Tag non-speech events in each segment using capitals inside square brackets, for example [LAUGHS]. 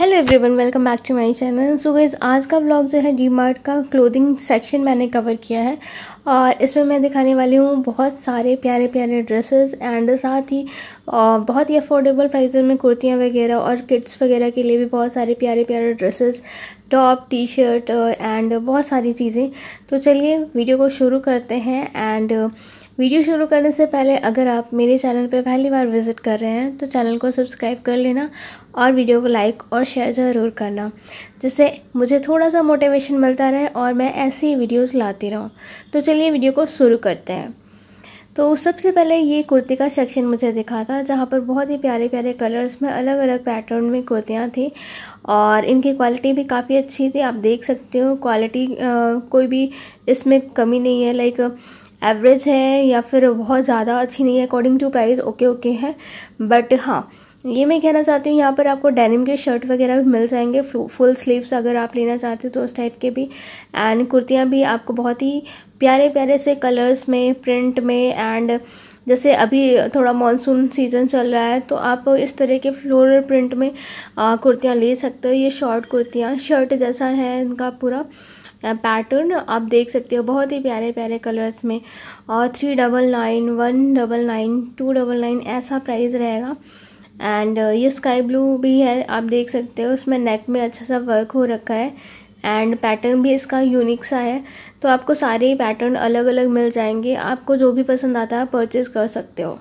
hello everyone welcome back to my channel so guys आज का blog जो है डी मार्ट का क्लोथिंग सेक्शन मैंने कवर किया है और इसमें मैं दिखाने वाली हूँ बहुत सारे प्यारे प्यारे ड्रेसेस एंड साथ ही बहुत ही अफोर्डेबल प्राइस में कुर्तियाँ वगैरह और किड्स वगैरह के लिए भी बहुत सारे प्यारे प्यारे dresses top T shirt and बहुत सारी चीज़ें तो चलिए वीडियो को शुरू करते हैं एंड वीडियो शुरू करने से पहले अगर आप मेरे चैनल पर पहली बार विज़िट कर रहे हैं तो चैनल को सब्सक्राइब कर लेना और वीडियो को लाइक और शेयर ज़रूर करना जिससे मुझे थोड़ा सा मोटिवेशन मिलता रहे और मैं ऐसी ही वीडियोज़ लाती रहूँ तो चलिए वीडियो को शुरू करते हैं तो सबसे पहले ये कुर्ती का सेक्शन मुझे दिखा था जहाँ पर बहुत ही प्यारे प्यारे कलर्स में अलग अलग पैटर्न में कुर्तियाँ थी और इनकी क्वालिटी भी काफ़ी अच्छी थी आप देख सकते हो क्वालिटी कोई भी इसमें कमी नहीं है लाइक एवरेज है या फिर बहुत ज़्यादा अच्छी नहीं है according to price okay okay है बट हाँ ये मैं कहना चाहती हूँ यहाँ पर आपको डेनिम के शर्ट वगैरह भी मिल जाएंगे फुल स्लीव्स अगर आप लेना चाहते हो तो उस टाइप के भी एंड कुर्तियाँ भी आपको बहुत ही प्यारे प्यारे से कलर्स में प्रिंट में एंड जैसे अभी थोड़ा मानसून सीजन चल रहा है तो आप इस तरह के फ्लोरल प्रिंट में कुर्तियाँ ले सकते हो ये शॉर्ट कुर्तियाँ शर्ट जैसा है इनका पूरा पैटर्न आप देख सकते हो बहुत ही प्यारे प्यारे कलर्स में और three double nine one double nine two double nine ऐसा प्राइस रहेगा एंड ये स्काई ब्लू भी है आप देख सकते हो उसमें नेक में अच्छा सा वर्क हो रखा है एंड पैटर्न भी इसका यूनिक सा है तो आपको सारे पैटर्न अलग अलग मिल जाएंगे आपको जो भी पसंद आता है परचेज़ कर सकते हो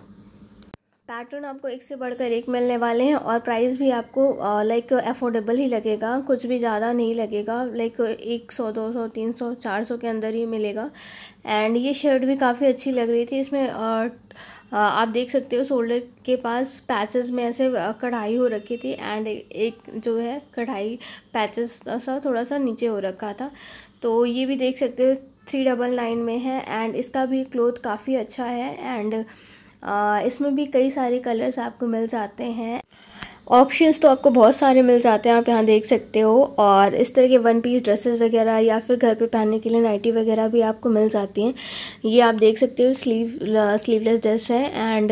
पैटर्न आपको एक से बढ़कर एक मिलने वाले हैं और प्राइस भी आपको लाइक अफोर्डेबल ही लगेगा कुछ भी ज़्यादा नहीं लगेगा लाइक एक सौ दो सौ तीन सौ चार सौ के अंदर ही मिलेगा एंड ये शर्ट भी काफ़ी अच्छी लग रही थी इसमें और आप देख सकते हो शोल्डर के पास पैचेस में ऐसे कढ़ाई हो रखी थी एंड एक जो है कढ़ाई पैचेस सा थोड़ा सा नीचे हो रखा था तो ये भी देख सकते हो थ्री डबल नाइन में है एंड इसका भी क्लोथ काफ़ी अच्छा है एंड इसमें भी कई सारे कलर्स आपको मिल जाते हैं ऑप्शंस तो आपको बहुत सारे मिल जाते हैं आप यहाँ देख सकते हो और इस तरह के वन पीस ड्रेसेस वगैरह या फिर घर पे पहनने के लिए नाइटी वगैरह भी आपको मिल जाती हैं ये आप देख सकते हो स्लीव स्लीवलेस ड्रेस है एंड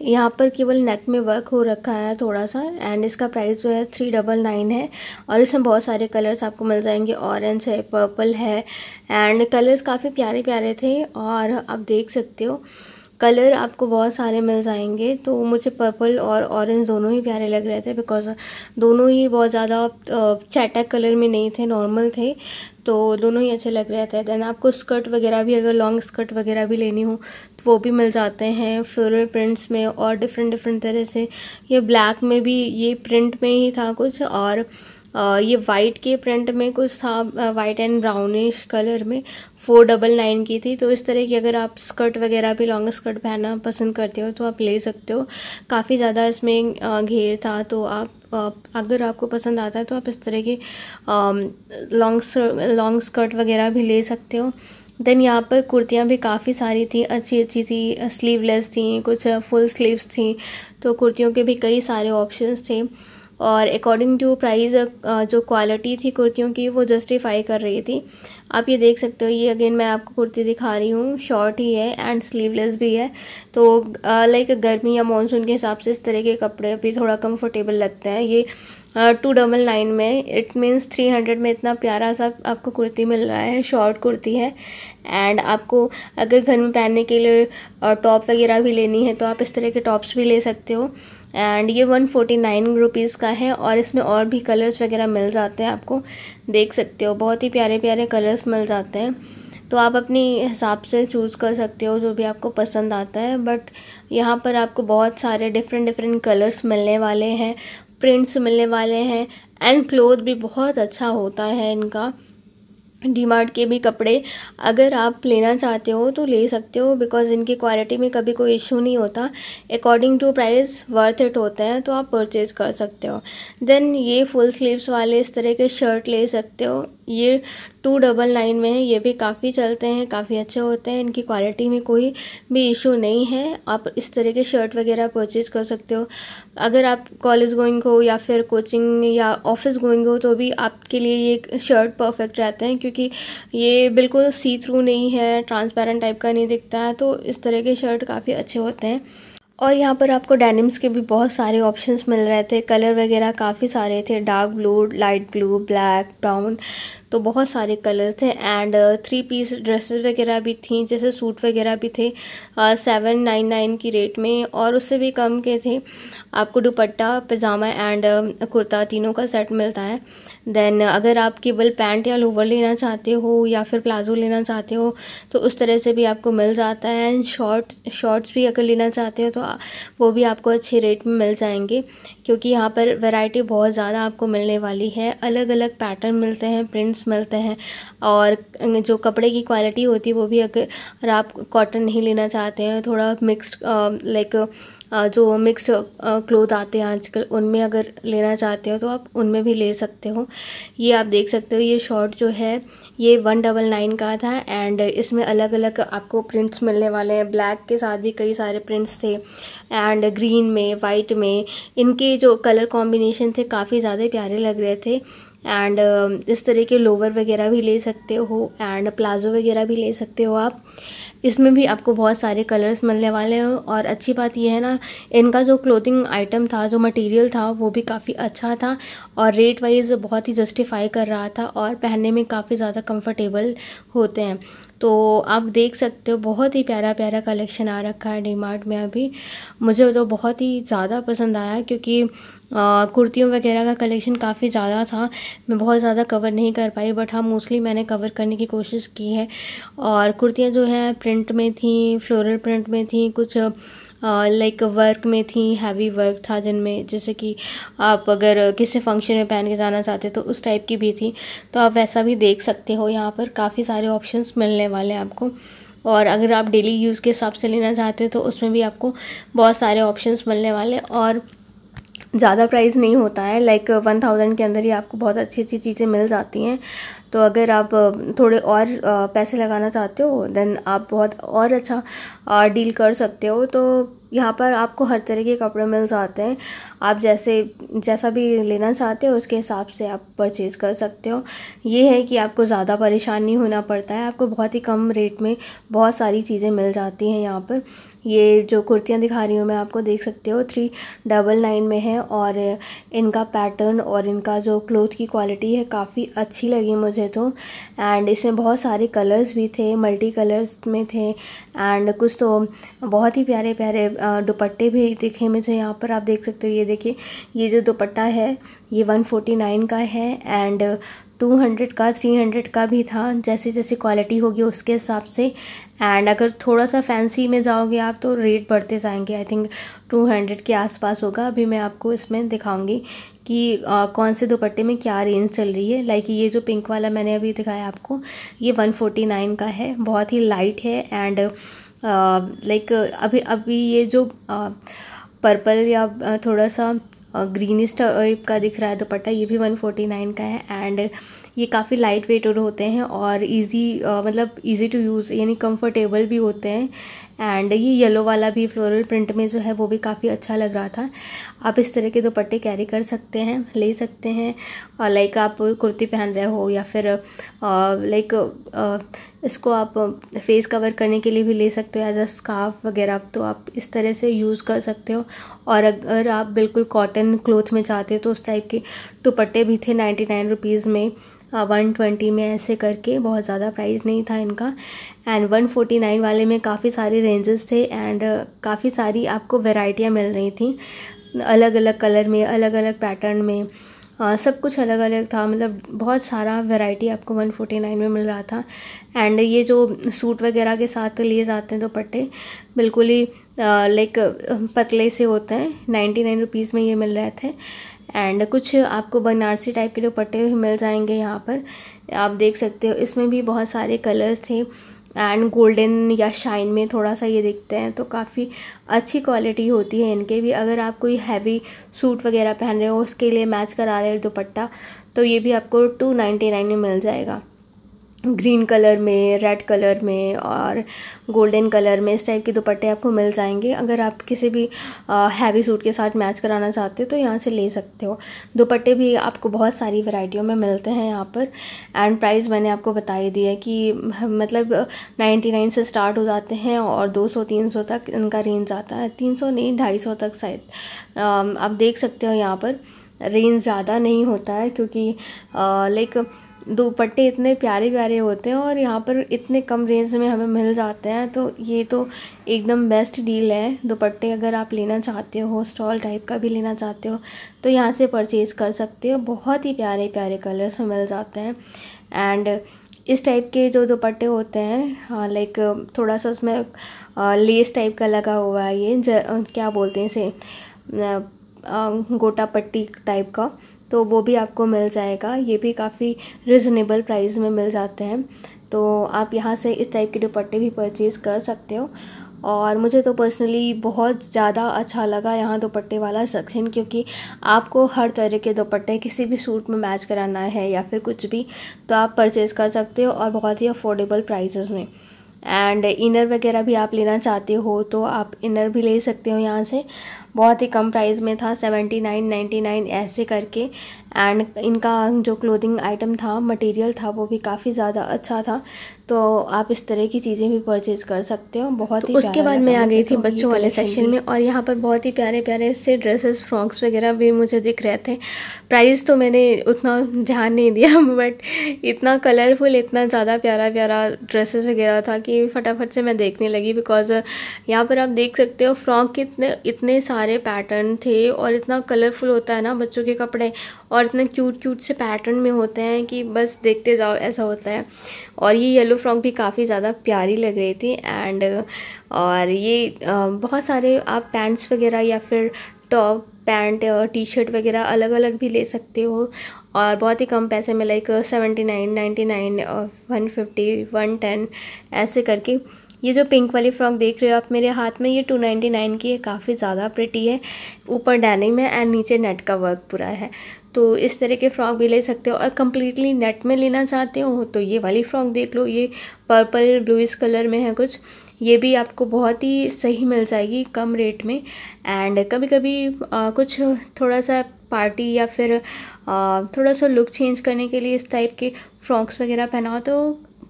यहाँ पर केवल नेक में वर्क हो रखा है थोड़ा सा एंड इसका प्राइस जो है थ्री डबल नाइन है और इसमें बहुत सारे कलर्स आपको मिल जाएंगे ऑरेंज है पर्पल है एंड कलर्स काफ़ी प्यारे प्यारे थे और आप देख सकते हो कलर आपको बहुत सारे मिल जाएंगे तो मुझे पर्पल और ऑरेंज दोनों ही प्यारे लग रहे थे बिकॉज दोनों ही बहुत ज़्यादा चैटक कलर में नहीं थे नॉर्मल थे तो दोनों ही अच्छे लग रहे थे देन आपको स्कर्ट वगैरह भी अगर लॉन्ग स्कर्ट वगैरह भी लेनी हो तो वो भी मिल जाते हैं फ्लोरल प्रिंट्स में और डिफरेंट डिफरेंट तरह से ये ब्लैक में भी ये प्रिंट में ही था कुछ और ये वाइट के प्रिंट में कुछ था वाइट एंड ब्राउनिश कलर में फोर डबल नाइन की थी तो इस तरह की अगर आप स्कर्ट वगैरह भी लॉन्ग स्कर्ट पहनना पसंद करते हो तो आप ले सकते हो काफ़ी ज़्यादा इसमें घेर था तो आप अगर आपको पसंद आता है तो आप इस तरह के लॉन्ग लॉन्ग स्कर्ट वगैरह भी ले सकते हो देन यहाँ पर कुर्तियाँ भी काफ़ी सारी थी अच्छी अच्छी थी स्लीवलेस थी कुछ फुल स्लीव्स थी तो कुर्तियों के भी कई सारे ऑप्शंस थे और अकॉर्डिंग टू प्राइस जो क्वालिटी थी कुर्तियों की वो जस्टिफाई कर रही थी आप ये देख सकते हो ये अगेन मैं आपको कुर्ती दिखा रही हूँ शॉर्ट ही है एंड स्लीवलेस भी है तो लाइक गर्मी या मानसून के हिसाब से इस तरह के कपड़े भी थोड़ा कंफर्टेबल लगते हैं ये टू डबल नाइन में इट मीन्स थ्री हंड्रेड में इतना प्यारा सा आपको कुर्ती मिल रहा है शॉर्ट कुर्ती है एंड आपको अगर घर में पहनने के लिए टॉप वगैरह भी लेनी है तो आप इस तरह के टॉप्स भी ले सकते हो एंड ये वन फोर्टी नाइन रुपीज़ का है और इसमें और भी कलर्स वगैरह मिल जाते हैं आपको देख सकते हो बहुत ही प्यारे प्यारे कलर्स मिल जाते हैं तो आप अपने हिसाब से चूज़ कर सकते हो जो भी आपको पसंद आता है बट यहाँ पर आपको बहुत सारे डिफरेंट डिफरेंट कलर्स मिलने वाले हैं प्रिंट्स मिलने वाले हैं एंड क्लोथ भी बहुत अच्छा होता है इनका डी मार्ट के भी कपड़े अगर आप लेना चाहते हो तो ले सकते हो बिकॉज इनकी क्वालिटी में कभी कोई इशू नहीं होता according to price worth it होते हैं तो आप परचेज कर सकते हो देन ये फुल स्लीव्स वाले इस तरह के शर्ट ले सकते हो ये टू डबल नाइन में है ये भी काफ़ी चलते हैं काफ़ी अच्छे होते हैं इनकी क्वालिटी में कोई भी इशू नहीं है आप इस तरह के शर्ट वगैरह परचेज कर सकते हो अगर आप कॉलेज गोइंग हो या फिर कोचिंग या ऑफिस गोइंग हो तो भी आपके लिए ये शर्ट परफेक्ट रहते हैं क्योंकि ये बिल्कुल सी थ्रू नहीं है ट्रांसपेरेंट टाइप का नहीं दिखता है तो इस तरह के शर्ट काफ़ी अच्छे होते हैं और यहाँ पर आपको डेनिम्स के भी बहुत सारे ऑप्शंस मिल रहे थे कलर वगैरह काफ़ी सारे थे dark blue light blue black brown तो बहुत सारे कलर्स थे एंड थ्री पीस ड्रेसेस वगैरह भी थी जैसे सूट वगैरह भी थे सेवन नाइन नाइन की रेट में और उससे भी कम के थे आपको दुपट्टा पजामा एंड um, कुर्ता तीनों का सेट मिलता है देन uh, अगर आप केवल पैंट या लोवर लेना चाहते हो या फिर प्लाजो लेना चाहते हो तो उस तरह से भी आपको मिल जाता है एंड शॉर्ट शॉर्ट्स भी अगर लेना चाहते हो तो वो भी आपको अच्छे रेट में मिल जाएंगे क्योंकि यहाँ पर वैरायटी बहुत ज़्यादा आपको मिलने वाली है अलग अलग पैटर्न मिलते हैं प्रिंट्स डिज़ाइंस मिलते हैं और जो कपड़े की क्वालिटी होती है वो भी अगर आप कॉटन नहीं लेना चाहते हैं थोड़ा मिक्स्ड लाइक जो मिक्स्ड क्लोथ आते हैं आजकल उनमें अगर लेना चाहते हो तो आप उनमें भी ले सकते हो ये आप देख सकते हो ये शॉर्ट जो है ये वन डबल नाइन का था एंड इसमें अलग अलग आपको प्रिंट्स मिलने वाले हैं ब्लैक के साथ भी कई सारे प्रिंट्स थे एंड ग्रीन में वाइट में इनके जो कलर कॉम्बिनेशन थे काफ़ी ज़्यादा प्यारे लग रहे थे एंड uh, um, इस तरह के लोवर वगैरह भी ले सकते हो एंड प्लाजो वगैरह भी ले सकते हो आप इसमें भी आपको बहुत सारे कलर्स मिलने वाले हैं और अच्छी बात यह है ना इनका जो क्लोथिंग आइटम था जो मटेरियल था वो भी काफ़ी अच्छा था और रेट वाइज बहुत ही जस्टिफाई कर रहा था और पहनने में काफ़ी ज़्यादा कंफर्टेबल होते हैं तो आप देख सकते हो बहुत ही प्यारा प्यारा कलेक्शन आ रखा है डी मार्ट में अभी मुझे तो बहुत ही ज़्यादा पसंद आया क्योंकि कुर्तियों वगैरह का कलेक्शन काफ़ी ज़्यादा था मैं बहुत ज़्यादा कवर नहीं कर पाई बट हाँ मोस्टली मैंने कवर करने की कोशिश की है और कुर्तियाँ जो हैं प्रिंट में थी फ्लोरल प्रिंट में थी कुछ लाइक uh, वर्क like में थी हैवी वर्क था जिनमें जैसे कि आप अगर किसी फंक्शन में पहन के जाना चाहते तो उस टाइप की भी थी तो आप वैसा भी देख सकते हो यहाँ पर काफ़ी सारे ऑप्शंस मिलने वाले हैं आपको और अगर आप डेली यूज़ के हिसाब से लेना चाहते हो तो उसमें भी आपको बहुत सारे ऑप्शंस मिलने वाले और ज़्यादा प्राइस नहीं होता है लाइक वन थाउजेंड के अंदर ही आपको बहुत अच्छी अच्छी चीज़ें मिल जाती हैं तो अगर आप थोड़े और पैसे लगाना चाहते हो देन आप बहुत और अच्छा डील कर सकते हो तो यहाँ पर आपको हर तरह के कपड़े मिल जाते हैं आप जैसे जैसा भी लेना चाहते हो उसके हिसाब से आप परचेज़ कर सकते हो ये है कि आपको ज़्यादा परेशान नहीं होना पड़ता है आपको बहुत ही कम रेट में बहुत सारी चीज़ें मिल जाती हैं यहाँ पर ये जो कुर्तियाँ दिखा रही हूँ मैं आपको देख सकते हो थ्री डबल नाइन में है और इनका पैटर्न और इनका जो क्लोथ की क्वालिटी है काफ़ी अच्छी लगी मुझे तो एंड इसमें बहुत सारे कलर्स भी थे मल्टी कलर्स में थे एंड कुछ तो बहुत ही प्यारे प्यारे दुपट्टे भी दिखे मुझे यहाँ पर आप देख सकते हो ये देखिए ये जो दुपट्टा है ये वन फोर्टी नाइन का है एंड टू हंड्रेड का थ्री हंड्रेड का भी था जैसे जैसे क्वालिटी होगी उसके हिसाब से एंड अगर थोड़ा सा फैंसी में जाओगे आप तो रेट बढ़ते जाएंगे आई थिंक टू हंड्रेड के आसपास होगा अभी मैं आपको इसमें दिखाऊंगी कि आ, कौन से दुपट्टे में क्या रेंज चल रही है लाइक ये जो पिंक वाला मैंने अभी दिखाया आपको ये वन फोर्टी नाइन का है बहुत ही लाइट है एंड लाइक अभी अभी ये जो पर्पल या थोड़ा सा ग्रीनिश टाइप का दिख रहा है दुपट्टा ये भी 149 का है एंड ये काफ़ी लाइट वेट होते हैं और इजी मतलब इजी टू यूज़ यानी कंफर्टेबल भी होते हैं एंड ये येलो वाला भी फ्लोरल प्रिंट में जो है वो भी काफ़ी अच्छा लग रहा था आप इस तरह के दुपट्टे कैरी कर सकते हैं ले सकते हैं लाइक आप कुर्ती पहन रहे हो या फिर लाइक इसको आप फेस कवर करने के लिए भी ले सकते हो एज अ स्कार्फ वगैरह तो आप इस तरह से यूज़ कर सकते हो और अगर आप बिल्कुल कॉटन क्लोथ में चाहते हो तो उस टाइप के दुपट्टे भी थे नाइन्टी नाइन रुपीज़ में वन ट्वेंटी में ऐसे करके बहुत ज़्यादा प्राइस नहीं था इनका एंड 149 वाले में काफ़ी सारे रेंजेस थे एंड uh, काफ़ी सारी आपको वेराइटियाँ मिल रही थी अलग अलग कलर में अलग अलग पैटर्न में आ, uh, सब कुछ अलग अलग था मतलब बहुत सारा वैरायटी आपको 149 में मिल रहा था एंड ये जो सूट वगैरह के साथ लिए जाते हैं दोपट्टे तो बिल्कुल ही लाइक uh, पतले से होते हैं 99 नाइन रुपीज़ में ये मिल रहे थे एंड कुछ आपको बनारसी टाइप के दोपट्टे भी मिल जाएंगे यहाँ पर आप देख सकते हो इसमें भी बहुत सारे कलर्स थे एंड गोल्डन या शाइन में थोड़ा सा ये दिखते हैं तो काफ़ी अच्छी क्वालिटी होती है इनके भी अगर आप कोई हैवी सूट वगैरह पहन रहे हो उसके लिए मैच करा रहे हो दुपट्टा तो ये भी आपको टू नाइन्टी नाइन में मिल जाएगा ग्रीन कलर में रेड कलर में और गोल्डन कलर में इस टाइप के दुपट्टे आपको मिल जाएंगे अगर आप किसी भी हैवी सूट के साथ मैच कराना चाहते हो तो यहाँ से ले सकते हो दुपट्टे भी आपको बहुत सारी वैरायटियों में मिलते हैं यहाँ पर एंड प्राइस मैंने आपको बता ही दिया कि मतलब 99 से स्टार्ट हो जाते हैं और 200-300 तक इनका रेंज आता है तीन नहीं ढाई तक शायद आप देख सकते हो यहाँ पर रेंज ज़्यादा नहीं होता है क्योंकि लाइक दुपट्टे इतने प्यारे प्यारे होते हैं और यहाँ पर इतने कम रेंज में हमें मिल जाते हैं तो ये तो एकदम बेस्ट डील है दुपट्टे अगर आप लेना चाहते हो स्टॉल टाइप का भी लेना चाहते हो तो यहाँ से परचेज़ कर सकते हो बहुत ही प्यारे प्यारे कलर्स में मिल जाते हैं एंड इस टाइप के जो दुपट्टे होते हैं लाइक हाँ, थोड़ा सा उसमें लेस टाइप का लगा हुआ है ये क्या बोलते हैं इसे गोटा पट्टी टाइप का तो वो भी आपको मिल जाएगा ये भी काफ़ी रिजनेबल प्राइस में मिल जाते हैं तो आप यहाँ से इस टाइप के दुपट्टे भी परचेज़ कर सकते हो और मुझे तो पर्सनली बहुत ज़्यादा अच्छा लगा यहाँ दुपट्टे वाला सेक्शन क्योंकि आपको हर तरह के दुपट्टे किसी भी सूट में मैच कराना है या फिर कुछ भी तो आप परचेज़ कर सकते हो और बहुत ही अफोर्डेबल प्राइजेज़ में एंड इनर वगैरह भी आप लेना चाहते हो तो आप इनर भी ले सकते हो यहाँ से बहुत ही कम प्राइस में था सेवेंटी नाइन नाइन्टी नाइन ऐसे करके एंड इनका जो क्लोथिंग आइटम था मटेरियल था वो भी काफ़ी ज़्यादा अच्छा था तो आप इस तरह की चीज़ें भी परचेज कर सकते हो बहुत तो ही उसके बाद मैं आ गई तो थी बच्चों वाले सेक्शन में और यहाँ पर बहुत ही प्यारे प्यारे से ड्रेसेस फ्रॉक्स वगैरह भी मुझे दिख रहे थे प्राइस तो मैंने उतना ध्यान नहीं दिया बट [LAUGHS] इतना कलरफुल इतना ज़्यादा प्यारा प्यारा ड्रेसेस वगैरह था कि फटाफट से मैं देखने लगी बिकॉज यहाँ पर आप देख सकते हो फ्रॉक कितने इतने सारे सारे पैटर्न थे और इतना कलरफुल होता है ना बच्चों के कपड़े और इतने क्यूट क्यूट से पैटर्न में होते हैं कि बस देखते जाओ ऐसा होता है और ये येलो फ्रॉक भी काफ़ी ज़्यादा प्यारी लग रही थी एंड और ये बहुत सारे आप पैंट्स वगैरह या फिर टॉप पैंट और टी शर्ट वगैरह अलग अलग भी ले सकते हो और बहुत ही कम पैसे में like seventy nine ninety nine one fifty one ten ऐसे करके ये जो पिंक वाली फ्रॉक देख रहे हो आप मेरे हाथ में ये टू नाइन्टी नाइन की है काफ़ी ज़्यादा प्रिटी है ऊपर डैनिंग है एंड नीचे नेट का वर्क पूरा है तो इस तरह के फ्रॉक भी ले सकते हो और कम्प्लीटली नेट में लेना चाहते हो तो ये वाली फ्रॉक देख लो ये पर्पल ब्लूइस कलर में है कुछ ये भी आपको बहुत ही सही मिल जाएगी कम रेट में एंड कभी कभी आ, कुछ थोड़ा सा पार्टी या फिर आ, थोड़ा सा लुक चेंज करने के लिए इस टाइप के फ्रॉक्स वगैरह पहनाओ तो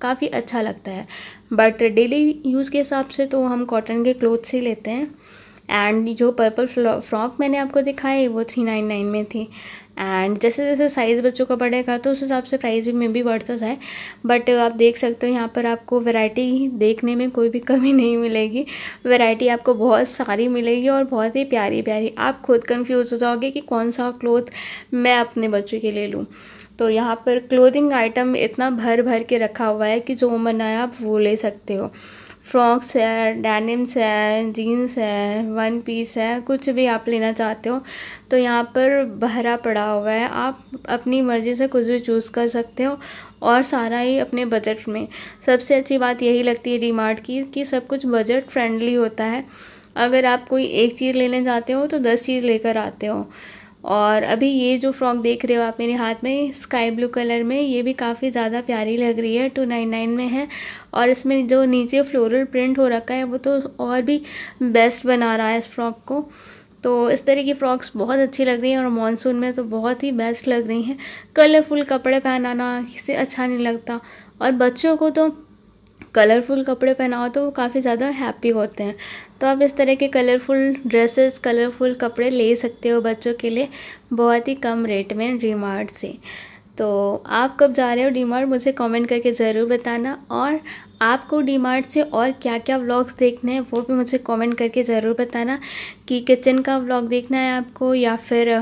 काफ़ी अच्छा लगता है बट डेली यूज़ के हिसाब से तो हम कॉटन के क्लोथ्स ही लेते हैं एंड जो पर्पल फ्रॉक मैंने आपको दिखाई वो थ्री नाइन नाइन में थी एंड जैसे जैसे साइज़ बच्चों का बढ़ेगा तो उस हिसाब से प्राइस भी में भी बढ़ता जाए बट आप देख सकते हो यहाँ पर आपको वैरायटी देखने में कोई भी कमी नहीं मिलेगी वैरायटी आपको बहुत सारी मिलेगी और बहुत ही प्यारी प्यारी आप खुद कंफ्यूज हो जाओगे कि कौन सा क्लोथ मैं अपने बच्चों के लिए लूँ तो यहाँ पर क्लोथिंग आइटम इतना भर भर के रखा हुआ है कि जो मन आए आप वो ले सकते हो फ्रॉक्स है डेनिम्स है जीन्स है वन पीस है कुछ भी आप लेना चाहते हो तो यहाँ पर भरा पड़ा हुआ है आप अपनी मर्ज़ी से कुछ भी चूज़ कर सकते हो और सारा ही अपने बजट में सबसे अच्छी बात यही लगती है डीमार्ट की कि सब कुछ बजट फ्रेंडली होता है अगर आप कोई एक चीज़ लेने जाते हो तो दस चीज़ लेकर आते हो और अभी ये जो फ्रॉक देख रहे हो आप मेरे हाथ में स्काई ब्लू कलर में ये भी काफ़ी ज़्यादा प्यारी लग रही है टू नाइन नाइन में है और इसमें जो नीचे फ्लोरल प्रिंट हो रखा है वो तो और भी बेस्ट बना रहा है इस फ्रॉक को तो इस तरह की फ़्रॉक्स बहुत अच्छी लग रही हैं और मानसून में तो बहुत ही बेस्ट लग रही हैं कलरफुल कपड़े पहनाना किसी अच्छा नहीं लगता और बच्चों को तो कलरफुल कपड़े पहनाओ तो वो काफ़ी ज़्यादा हैप्पी होते हैं तो आप इस तरह के कलरफुल ड्रेसेस कलरफुल कपड़े ले सकते हो बच्चों के लिए बहुत ही कम रेट में डी से तो आप कब जा रहे हो डी मुझे कमेंट करके ज़रूर बताना और आपको डी मार्ट से और क्या क्या व्लॉग्स देखने हैं वो भी मुझे कमेंट करके ज़रूर बताना कि किचन का व्लॉग देखना है आपको या फिर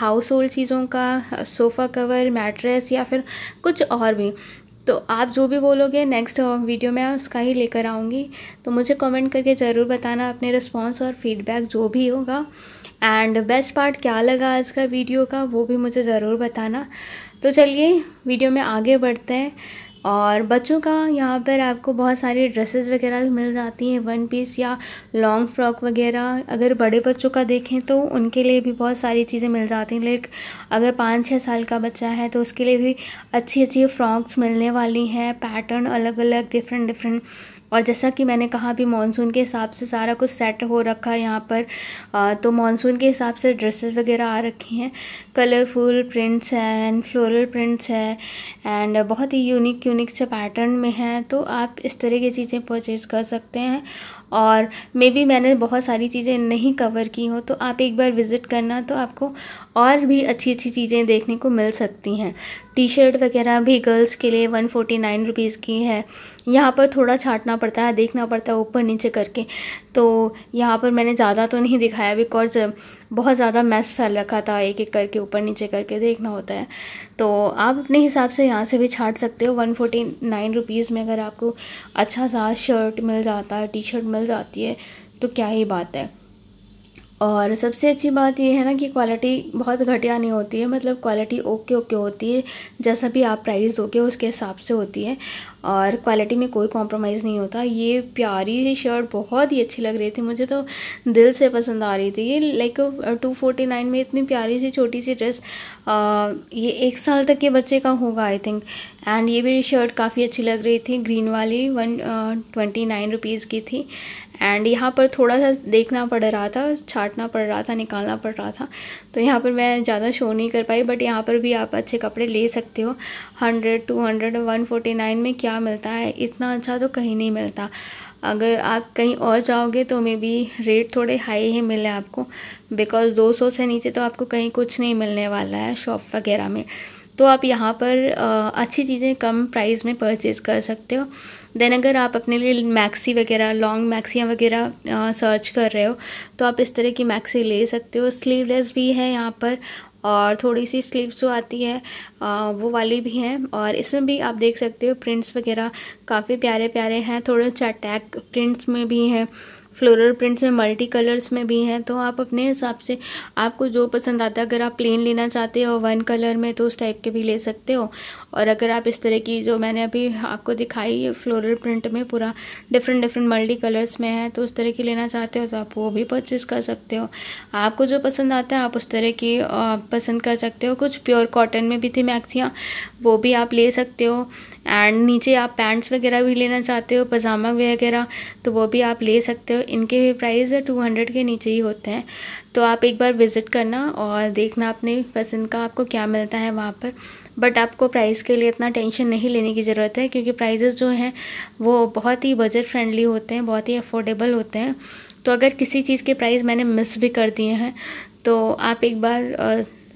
हाउस होल्ड चीज़ों का सोफ़ा कवर मैट्रेस या फिर कुछ और भी तो आप जो भी बोलोगे नेक्स्ट वीडियो uh, में उसका ही लेकर आऊँगी तो मुझे कमेंट करके ज़रूर बताना अपने रिस्पॉन्स और फीडबैक जो भी होगा एंड बेस्ट पार्ट क्या लगा आज का वीडियो का वो भी मुझे ज़रूर बताना तो चलिए वीडियो में आगे बढ़ते हैं और बच्चों का यहाँ पर आपको बहुत सारे ड्रेसेस वगैरह भी मिल जाती हैं वन पीस या लॉन्ग फ्रॉक वगैरह अगर बड़े बच्चों का देखें तो उनके लिए भी बहुत सारी चीज़ें मिल जाती हैं लेकिन अगर पाँच छः साल का बच्चा है तो उसके लिए भी अच्छी अच्छी फ्रॉक्स मिलने वाली हैं पैटर्न अलग अलग डिफरेंट डिफरेंट और जैसा कि मैंने कहा भी मानसून के हिसाब से सारा कुछ सेट हो रखा है यहाँ पर आ, तो मानसून के हिसाब से ड्रेसेस वगैरह आ रखी हैं कलरफुल प्रिंट्स हैं एंड फ्लोरल प्रिंट्स हैं एंड बहुत ही यूनिक यूनिक से पैटर्न में हैं तो आप इस तरह की चीज़ें परचेज कर सकते हैं और मे बी मैंने बहुत सारी चीज़ें नहीं कवर की हो तो आप एक बार विज़िट करना तो आपको और भी अच्छी अच्छी चीज़ें देखने को मिल सकती हैं टी शर्ट वगैरह भी गर्ल्स के लिए वन फोर्टी नाइन रुपीज़ की है यहाँ पर थोड़ा छाटना पड़ता है देखना पड़ता है ऊपर नीचे करके तो यहाँ पर मैंने ज़्यादा तो नहीं दिखाया बिकॉज बहुत ज़्यादा मैस फैल रखा था एक एक करके ऊपर नीचे करके देखना होता है तो आप अपने हिसाब से यहाँ से भी छाट सकते हो वन फोर्टी नाइन रुपीज़ में अगर आपको अच्छा सा शर्ट मिल जाता है टी शर्ट मिल जाती है तो क्या ही बात है और सबसे अच्छी बात यह है ना कि क्वालिटी बहुत घटिया नहीं होती है मतलब क्वालिटी ओके ओके होती है जैसा भी आप प्राइस दोगे उसके हिसाब से होती है और क्वालिटी में कोई कॉम्प्रोमाइज़ नहीं होता ये प्यारी शर्ट बहुत ही अच्छी लग रही थी मुझे तो दिल से पसंद आ रही थी ये लाइक टू फोर्टी नाइन में इतनी प्यारी सी छोटी सी ड्रेस आ, ये एक साल तक के बच्चे का होगा आई थिंक एंड ये भी शर्ट काफ़ी अच्छी लग रही थी ग्रीन वाली वन ट्वेंटी नाइन रुपीज़ की थी एंड यहाँ पर थोड़ा सा देखना पड़ रहा था छाटना पड़ रहा था निकालना पड़ रहा था तो यहाँ पर मैं ज़्यादा शो नहीं कर पाई बट यहाँ पर भी आप अच्छे कपड़े ले सकते हो hundred two hundred one forty nine में क्या मिलता है इतना अच्छा तो कहीं नहीं मिलता अगर आप कहीं और जाओगे तो मे बी रेट थोड़े हाई ही मिले आपको बिकॉज़ 200 से नीचे तो आपको कहीं कुछ नहीं मिलने वाला है शॉप वगैरह में तो आप यहाँ पर अच्छी चीज़ें कम प्राइस में परचेज़ कर सकते हो देन अगर आप अपने लिए मैक्सी वगैरह लॉन्ग मैक्सियाँ वगैरह सर्च कर रहे हो तो आप इस तरह की मैक्सी ले सकते हो स्लीवलेस भी है यहाँ पर और थोड़ी सी स्लीव्स जो आती है आ, वो वाली भी हैं और इसमें भी आप देख सकते हो प्रिंट्स वगैरह काफ़ी प्यारे प्यारे हैं थोड़े चटैक प्रिंट्स में भी हैं फ्लोरल प्रिंट्स में मल्टी कलर्स में भी हैं तो आप अपने हिसाब से आपको जो पसंद आता है अगर आप प्लेन लेना चाहते हो वन कलर में तो उस टाइप के भी ले सकते हो और अगर आप इस तरह की जो मैंने अभी आपको दिखाई है फ्लोरल प्रिंट में पूरा डिफरेंट डिफरेंट मल्टी कलर्स में है तो उस तरह की लेना चाहते हो तो आप वो भी परचेज़ कर सकते हो आपको जो पसंद आता है आप उस तरह की पसंद कर सकते हो कुछ प्योर कॉटन में भी थी मैक्सियाँ वो भी आप ले सकते हो एंड नीचे आप पैंट्स वगैरह भी लेना चाहते हो पजामा वगैरह तो वो भी आप ले सकते हो इनके भी प्राइस टू हंड्रेड के नीचे ही होते हैं तो आप एक बार विज़िट करना और देखना अपने पसंद का आपको क्या मिलता है वहाँ पर बट आपको प्राइस के लिए इतना टेंशन नहीं लेने की ज़रूरत है क्योंकि प्राइजेस जो हैं वो बहुत ही बजट फ्रेंडली होते हैं बहुत ही अफोर्डेबल होते हैं तो अगर किसी चीज़ के प्राइस मैंने मिस भी कर दिए हैं तो आप एक बार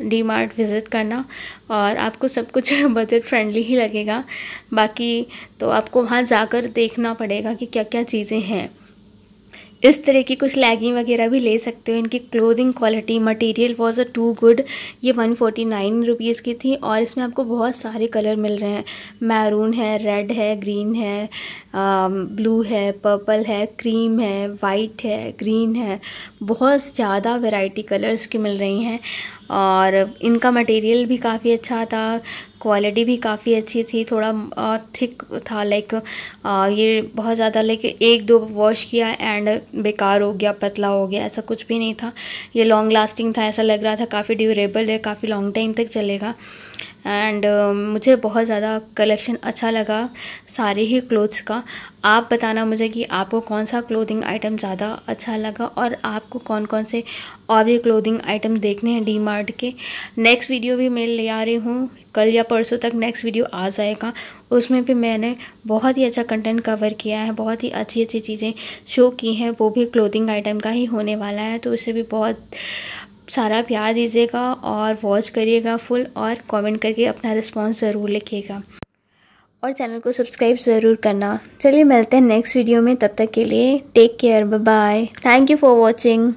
डी मार्ट विज़िट करना और आपको सब कुछ बजट [LAUGHS] फ्रेंडली ही लगेगा बाकी तो आपको वहाँ जाकर देखना पड़ेगा कि क्या क्या चीज़ें हैं इस तरह की कुछ लैगिंग वगैरह भी ले सकते हो इनकी clothing quality material was a too good ये वन फोर्टी नाइन रुपीज़ की थी और इसमें आपको बहुत सारे कलर मिल रहे हैं मैरून है रेड है ग्रीन है ब्लू um, है पर्पल है क्रीम है वाइट है ग्रीन है बहुत ज़्यादा वैरायटी कलर्स की मिल रही हैं और इनका मटेरियल भी काफ़ी अच्छा था क्वालिटी भी काफ़ी अच्छी थी थोड़ा थिक था लाइक ये बहुत ज़्यादा लाइक एक दो वॉश किया एंड बेकार हो गया पतला हो गया ऐसा कुछ भी नहीं था ये लॉन्ग लास्टिंग था ऐसा लग रहा था काफ़ी ड्यूरेबल है काफ़ी लॉन्ग टाइम तक चलेगा एंड um, मुझे बहुत ज़्यादा कलेक्शन अच्छा लगा सारे ही क्लोथ्स का आप बताना मुझे कि आपको कौन सा क्लोथिंग आइटम ज़्यादा अच्छा लगा और आपको कौन कौन से और भी क्लोथिंग आइटम देखने हैं डी मार्ट के नेक्स्ट वीडियो भी मैं ले आ रही हूँ कल या परसों तक नेक्स्ट वीडियो आ जाएगा उसमें भी मैंने बहुत ही अच्छा कंटेंट कवर किया है बहुत ही अच्छी अच्छी चीज़ें शो की हैं वो भी क्लोथिंग आइटम का ही होने वाला है तो उसे भी बहुत सारा प्यार दीजिएगा और वॉच करिएगा फुल और कमेंट करके अपना रिस्पांस ज़रूर लिखिएगा और चैनल को सब्सक्राइब ज़रूर करना चलिए मिलते हैं नेक्स्ट वीडियो में तब तक के लिए take care bye thank you for watching